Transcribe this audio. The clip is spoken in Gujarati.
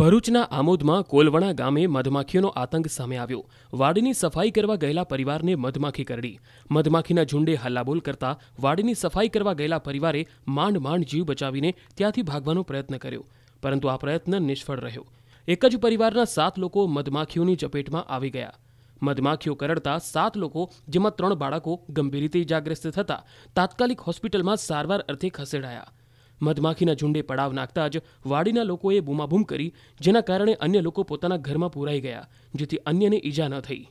ભરૂચના આમોદમાં કોલવણા ગામે મધમાખીઓનો આતંક સામે આવ્યો વાડની સફાઈ કરવા ગયેલા પરિવારને મધમાખી કરડી મધમાખીના ઝુંડે હલ્લાબોલ કરતા વાડની સફાઈ કરવા ગયેલા પરિવારે માંડ માંડ જીવ બચાવીને ત્યાંથી ભાગવાનો પ્રયત્ન કર્યો પરંતુ આ પ્રયત્ન નિષ્ફળ રહ્યો એક જ પરિવારના સાત લોકો મધમાખીઓની ચપેટમાં આવી ગયા મધમાખીઓ કરડતા સાત લોકો જેમાં ત્રણ બાળકો ગંભીર રીતે ઇજાગ્રસ્ત થતા તાત્કાલિક હોસ્પિટલમાં સારવાર અર્થે ખસેડાયા મધમાખીના ઝુંડે પડાવ નાખતા જ વાડીના લોકોએ બૂમાબૂમ કરી જેના કારણે અન્ય લોકો પોતાના ઘરમાં પૂરાઈ ગયા જેથી અન્યને ઈજા ન થઈ